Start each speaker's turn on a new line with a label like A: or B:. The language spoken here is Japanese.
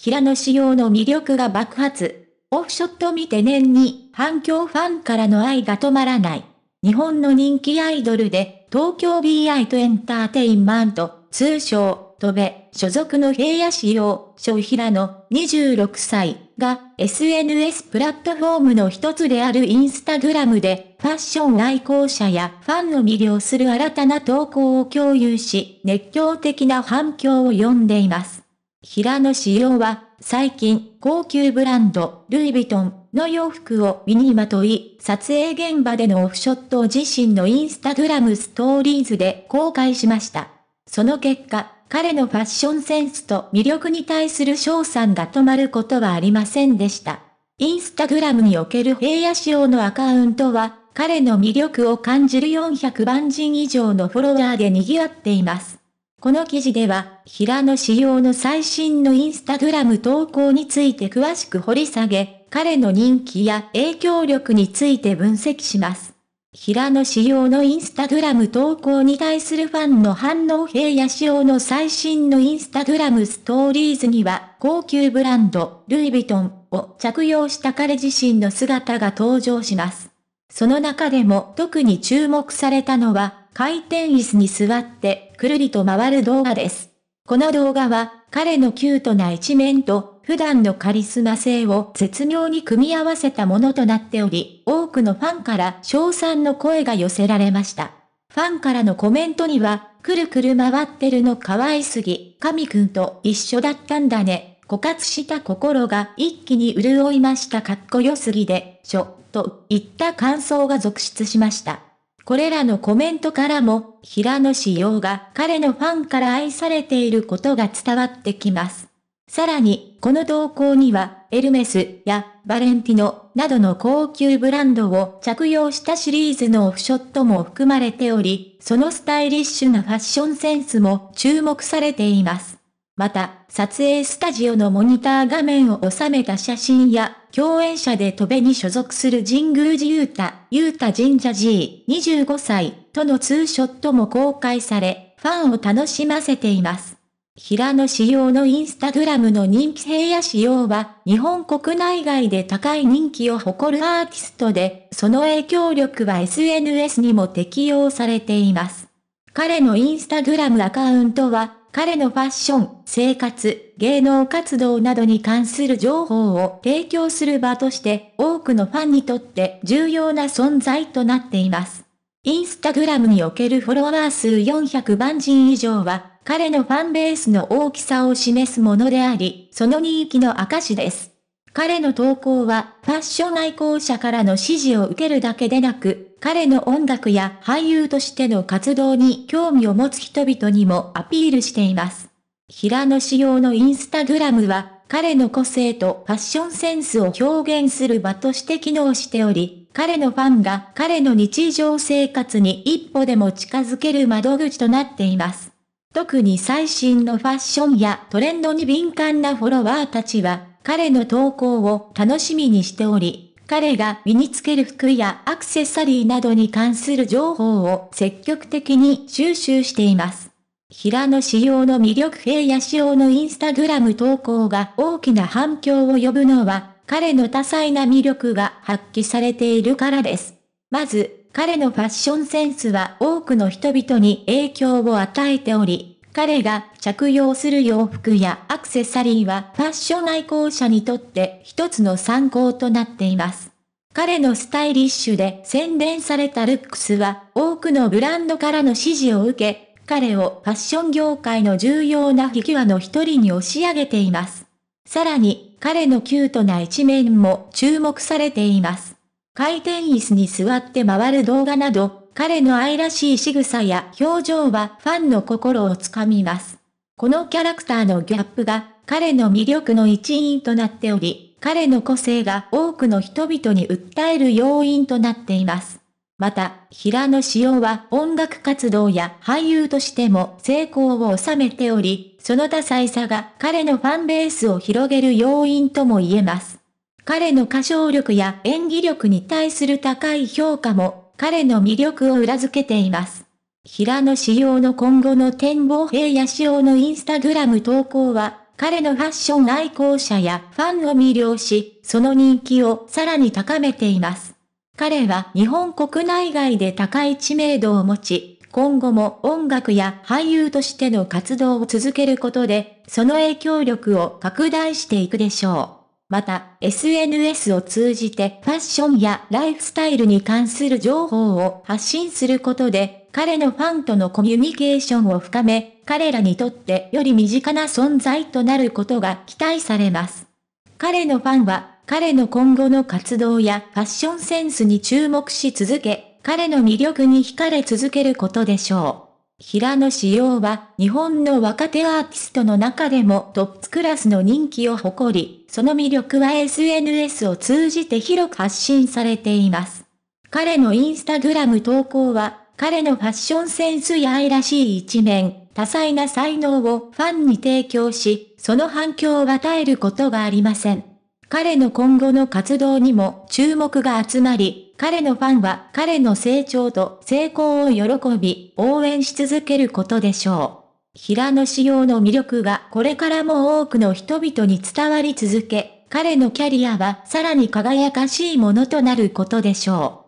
A: 平野仕様の魅力が爆発。オフショット見て年に反響ファンからの愛が止まらない。日本の人気アイドルで、東京 BI とエンターテインメント、通称、戸部、所属の平野仕様、小平野、26歳が、SNS プラットフォームの一つであるインスタグラムで、ファッション愛好者やファンを魅了する新たな投稿を共有し、熱狂的な反響を呼んでいます。平野紫耀は、最近、高級ブランド、ルイ・ヴィトンの洋服を身にまとい、撮影現場でのオフショットを自身のインスタグラムストーリーズで公開しました。その結果、彼のファッションセンスと魅力に対する賞賛が止まることはありませんでした。インスタグラムにおける平野仕様のアカウントは、彼の魅力を感じる400万人以上のフォロワーで賑わっています。この記事では、平野仕様の最新のインスタグラム投稿について詳しく掘り下げ、彼の人気や影響力について分析します。平野仕様のインスタグラム投稿に対するファンの反応平野仕様の最新のインスタグラムストーリーズには、高級ブランド、ルイ・ヴィトンを着用した彼自身の姿が登場します。その中でも特に注目されたのは、回転椅子に座ってくるりと回る動画です。この動画は、彼のキュートな一面と、普段のカリスマ性を絶妙に組み合わせたものとなっており、多くのファンから賞賛の声が寄せられました。ファンからのコメントには、くるくる回ってるの可愛すぎ、神くんと一緒だったんだね。枯渇した心が一気に潤いましたかっこよすぎで、しょ、といった感想が続出しました。これらのコメントからも、平野紫耀が彼のファンから愛されていることが伝わってきます。さらに、この投稿には、エルメスやバレンティノなどの高級ブランドを着用したシリーズのオフショットも含まれており、そのスタイリッシュなファッションセンスも注目されています。また、撮影スタジオのモニター画面を収めた写真や共演者で戸部に所属する神宮寺た、太、う太神社 G、25歳、とのツーショットも公開され、ファンを楽しませています。平野仕様のインスタグラムの人気平野仕様は、日本国内外で高い人気を誇るアーティストで、その影響力は SNS にも適用されています。彼のインスタグラムアカウントは、彼のファッション、生活、芸能活動などに関する情報を提供する場として、多くのファンにとって重要な存在となっています。インスタグラムにおけるフォロワー数400万人以上は、彼のファンベースの大きさを示すものであり、その人気の証です。彼の投稿はファッション愛好者からの支持を受けるだけでなく、彼の音楽や俳優としての活動に興味を持つ人々にもアピールしています。平野仕様のインスタグラムは、彼の個性とファッションセンスを表現する場として機能しており、彼のファンが彼の日常生活に一歩でも近づける窓口となっています。特に最新のファッションやトレンドに敏感なフォロワーたちは、彼の投稿を楽しみにしており、彼が身につける服やアクセサリーなどに関する情報を積極的に収集しています。平野仕様の魅力平野仕様のインスタグラム投稿が大きな反響を呼ぶのは、彼の多彩な魅力が発揮されているからです。まず、彼のファッションセンスは多くの人々に影響を与えており、彼が着用する洋服やアクセサリーはファッション愛好者にとって一つの参考となっています。彼のスタイリッシュで洗練されたルックスは多くのブランドからの支持を受け、彼をファッション業界の重要なフィギュアの一人に押し上げています。さらに、彼のキュートな一面も注目されています。回転椅子に座って回る動画など、彼の愛らしい仕草や表情はファンの心をつかみます。このキャラクターのギャップが彼の魅力の一因となっており、彼の個性が多くの人々に訴える要因となっています。また、平野紫耀は音楽活動や俳優としても成功を収めており、その多彩さが彼のファンベースを広げる要因とも言えます。彼の歌唱力や演技力に対する高い評価も彼の魅力を裏付けています。平野仕様の今後の展望平野仕様のインスタグラム投稿は、彼のファッション愛好者やファンを魅了し、その人気をさらに高めています。彼は日本国内外で高い知名度を持ち、今後も音楽や俳優としての活動を続けることで、その影響力を拡大していくでしょう。また、SNS を通じてファッションやライフスタイルに関する情報を発信することで、彼のファンとのコミュニケーションを深め、彼らにとってより身近な存在となることが期待されます。彼のファンは、彼の今後の活動やファッションセンスに注目し続け、彼の魅力に惹かれ続けることでしょう。平野紫耀は日本の若手アーティストの中でもトップクラスの人気を誇り、その魅力は SNS を通じて広く発信されています。彼のインスタグラム投稿は、彼のファッションセンスや愛らしい一面、多彩な才能をファンに提供し、その反響を与えることがありません。彼の今後の活動にも注目が集まり、彼のファンは彼の成長と成功を喜び、応援し続けることでしょう。平野仕様の魅力がこれからも多くの人々に伝わり続け、彼のキャリアはさらに輝かしいものとなることでしょう。